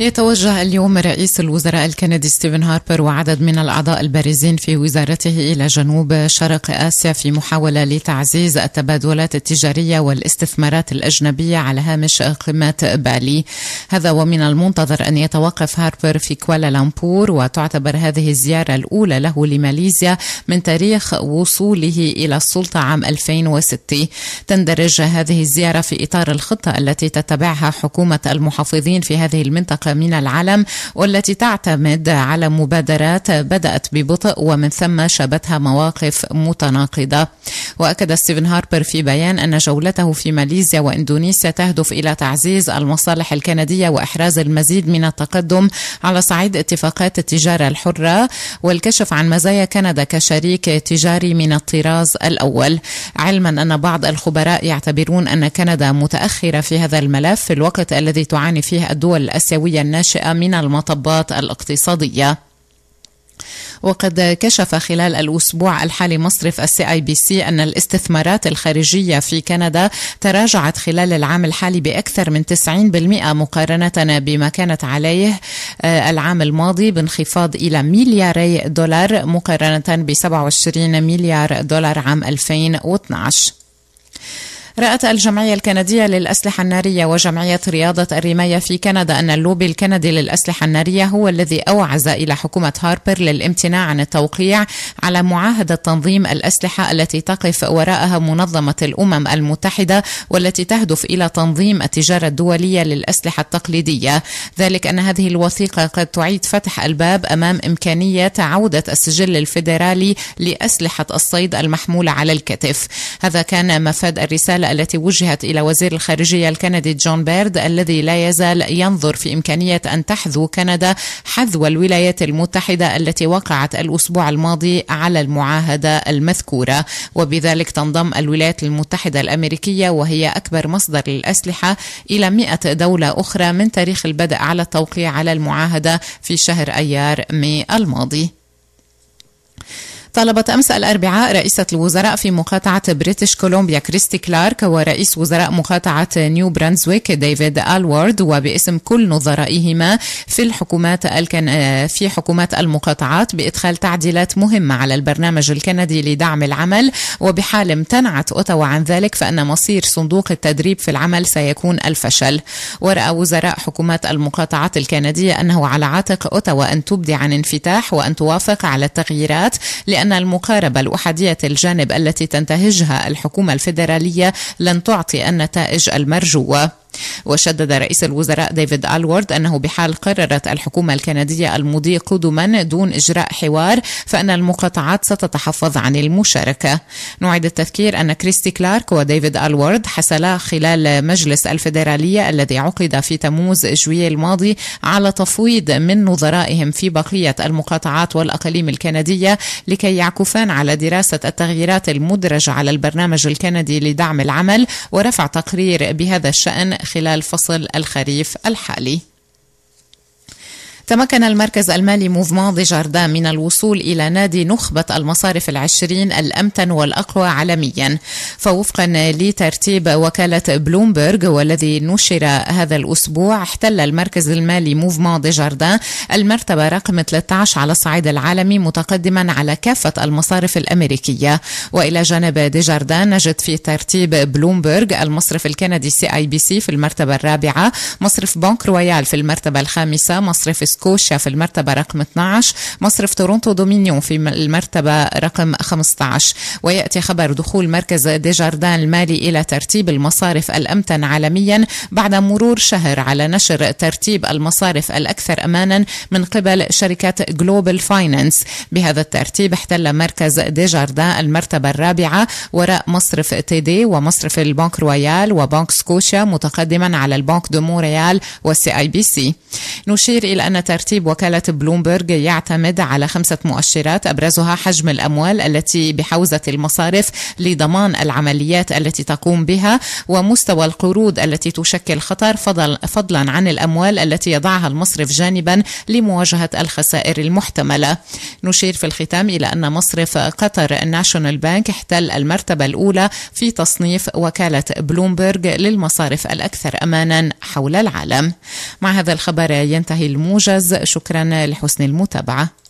يتوجه اليوم رئيس الوزراء الكندي ستيفن هاربر وعدد من الأعضاء البارزين في وزارته إلى جنوب شرق آسيا في محاولة لتعزيز التبادلات التجارية والاستثمارات الأجنبية على هامش قمة بالي هذا ومن المنتظر أن يتوقف هاربر في كوالالمبور وتعتبر هذه الزيارة الأولى له لماليزيا من تاريخ وصوله إلى السلطة عام 2006 تندرج هذه الزيارة في إطار الخطة التي تتبعها حكومة المحافظين في هذه المنطقة من العالم والتي تعتمد على مبادرات بدأت ببطء ومن ثم شابتها مواقف متناقضة وأكد ستيفن هاربر في بيان أن جولته في ماليزيا وإندونيسيا تهدف إلى تعزيز المصالح الكندية الاقتصاديه وإحراز المزيد من التقدم على صعيد اتفاقات التجارة الحرة والكشف عن مزايا كندا كشريك تجاري من الطراز الأول علما أن بعض الخبراء يعتبرون أن كندا متأخرة في هذا الملف في الوقت الذي تعاني فيه الدول الآسيوية الناشئة من المطبات الاقتصادية وقد كشف خلال الأسبوع الحالي مصرف السي اي بي سي أن الاستثمارات الخارجية في كندا تراجعت خلال العام الحالي بأكثر من 90% مقارنة بما كانت عليه آه، العام الماضي بانخفاض إلى ملياري دولار مقارنة ب 27 مليار دولار عام 2012 رأت الجمعية الكندية للأسلحة النارية وجمعية رياضة الرماية في كندا أن اللوبي الكندي للأسلحة النارية هو الذي أوعز إلى حكومة هاربر للامتناع عن التوقيع على معاهدة تنظيم الأسلحة التي تقف وراءها منظمة الأمم المتحدة والتي تهدف إلى تنظيم التجارة الدولية للأسلحة التقليدية ذلك أن هذه الوثيقة قد تعيد فتح الباب أمام إمكانية عودة السجل الفيدرالي لأسلحة الصيد المحمولة على الكتف هذا كان مفاد الرسالة الرسالة التي وجهت إلى وزير الخارجية الكندي جون بيرد الذي لا يزال ينظر في إمكانية أن تحذو كندا حذو الولايات المتحدة التي وقعت الأسبوع الماضي على المعاهدة المذكورة وبذلك تنضم الولايات المتحدة الأمريكية وهي أكبر مصدر للأسلحة إلى 100 دولة أخرى من تاريخ البدء على التوقيع على المعاهدة في شهر أيار مي الماضي طلبت أمس الأربعاء رئيسة الوزراء في مقاطعة بريتش كولومبيا كريستي كلارك ورئيس وزراء مقاطعة نيو برانزويك ديفيد ألوارد وباسم كل نظرائهما في الحكومات الكن... في حكومات المقاطعات بإدخال تعديلات مهمة على البرنامج الكندي لدعم العمل وبحال امتنعت أوتاوا عن ذلك فإن مصير صندوق التدريب في العمل سيكون الفشل ورأى وزراء حكومات المقاطعات الكندية أنه على عاتق أوتاوا أن تبدي عن انفتاح وأن توافق على التغييرات لأن بأن المقاربة الأحادية الجانب التي تنتهجها الحكومة الفيدرالية لن تعطي النتائج المرجوة وشدد رئيس الوزراء ديفيد ألورد أنه بحال قررت الحكومة الكندية المضي قدما دون إجراء حوار فإن المقاطعات ستتحفظ عن المشاركة نعيد التذكير أن كريستي كلارك وديفيد ألورد حصلا خلال مجلس الفيدرالية الذي عقد في تموز جويه الماضي على تفويض من نظرائهم في بقية المقاطعات والأقاليم الكندية لكي يعكفان على دراسة التغييرات المدرجة على البرنامج الكندي لدعم العمل ورفع تقرير بهذا الشأن خلال فصل الخريف الحالي تمكن المركز المالي موفمون دي جاردان من الوصول إلى نادي نخبة المصارف العشرين الأمتن والأقوى عالميا فوفقا لترتيب وكالة بلومبرغ والذي نشر هذا الأسبوع احتل المركز المالي موفمون دي جاردان المرتبة رقم 13 على الصعيد العالمي متقدما على كافة المصارف الأمريكية وإلى جانب دي جاردان نجد في ترتيب بلومبرغ المصرف الكندي سي اي بي سي في المرتبة الرابعة مصرف بنك رويال في المرتبة الخامسة مصرف سكوشا في المرتبة رقم 12 مصرف تورونتو دومينيون في المرتبة رقم 15 ويأتي خبر دخول مركز ديجاردان المالي إلى ترتيب المصارف الأمتن عالميا بعد مرور شهر على نشر ترتيب المصارف الأكثر أمانا من قبل شركة جلوبال فاينانس بهذا الترتيب احتل مركز ديجاردان المرتبة الرابعة وراء مصرف تي دي ومصرف البنك رويال وبنك سكوشا متقدما على البنك دو مونريال والسي اي بي سي نشير إلى أن ترتيب وكالة بلومبرج يعتمد على خمسة مؤشرات أبرزها حجم الأموال التي بحوزة المصارف لضمان العمليات التي تقوم بها ومستوى القروض التي تشكل خطر فضل فضلا عن الأموال التي يضعها المصرف جانبا لمواجهة الخسائر المحتملة نشير في الختام إلى أن مصرف قطر ناشونال بانك احتل المرتبة الأولى في تصنيف وكالة بلومبرج للمصارف الأكثر أمانا حول العالم مع هذا الخبر ينتهي الموجز الموجز شكرا لحسن المتابعه